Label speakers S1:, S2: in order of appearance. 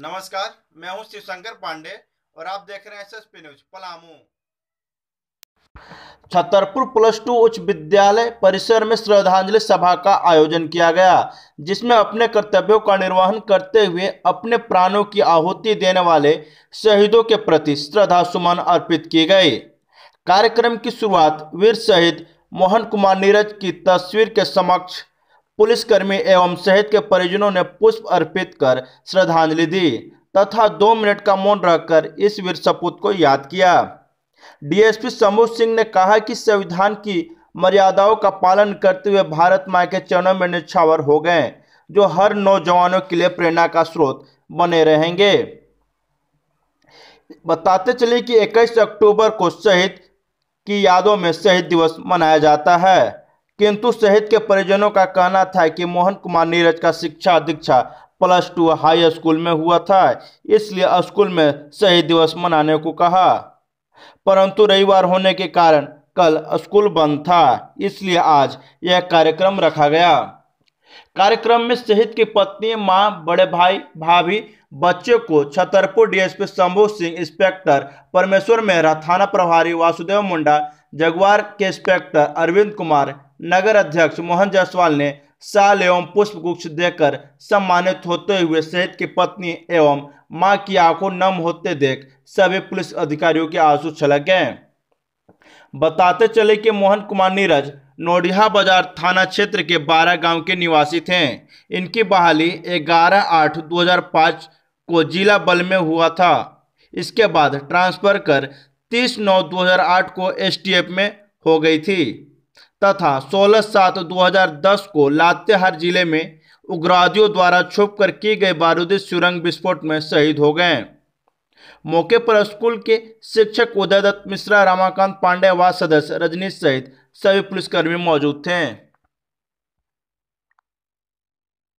S1: नमस्कार मैं हूं शिवशंकर पांडे और आप देख रहे हैं SSP news Palamu Chhatarpur plus two उच्च विद्यालय परिसर में श्रद्धांजलि सभा का आयोजन किया गया जिसमें अपने कर्तव्यों का निर्वहन करते हुए अपने प्राणों की आहुति देने वाले शहीदों के प्रति श्रद्धा सुमन अर्पित किए गए कार्यक्रम की शुरुआत वीर शहीद मोहन कुमार नीरज की तस्वीर के समक्ष पुलिसकर्मी एवं शहीद के परिजनों ने पुष्प अर्पित कर श्रद्धांजलि दी तथा दो मिनट का मौन रखकर इस वीर सपूत को याद किया डीएसपी समूह सिंह ने कहा कि संविधान की मर्यादाओं का पालन करते हुए भारत माँ के चरणों में निछावर हो गए जो हर नौजवानों के लिए प्रेरणा का स्रोत बने रहेंगे बताते चले कि 21 अक्टूबर को शहीद की यादों में शहीद दिवस मनाया जाता है किंतु शहीद के परिजनों का कहना था कि मोहन कुमार नीरज का शिक्षा दीक्षा प्लस टू हाई स्कूल में हुआ था इसलिए स्कूल में शहीद दिवस मनाने को कहा परंतु रविवार होने के कारण कल स्कूल बंद था इसलिए आज यह कार्यक्रम रखा गया कार्यक्रम में शहीद की पत्नी मां बड़े भाई भाभी बच्चे को छतरपुर डीएसपी शंभु सिंह इंस्पेक्टर परमेश्वर मेहरा थाना प्रभारी वासुदेव मुंडा जगवार के इंस्पेक्टर अरविंद कुमार नगर अध्यक्ष मोहन जायसवाल ने साल एवं पुष्प गुच्छ देकर सम्मानित होते हुए शहीद की पत्नी एवं मां की आंखों नम होते देख सभी पुलिस अधिकारियों के आंसू छलक गए बताते चले कि मोहन कुमार नीरज नोडिहा बाजार थाना क्षेत्र के बारह गांव के निवासी थे इनकी बहाली 11 आठ 2005 को जिला बल में हुआ था इसके बाद ट्रांसफर कर 30 नौ 2008 को एसटीएफ में हो गई थी तथा 16 सात 2010 को लातेहार जिले में उग्रवादियों द्वारा छुपकर किए गए बारूदी सुरंग विस्फोट में शहीद हो गए मौके पर स्कूल के शिक्षक उदयदत्त मिश्रा रामाकांत पांडे व सदस्य रजनीश सहित सभी पुलिसकर्मी मौजूद थे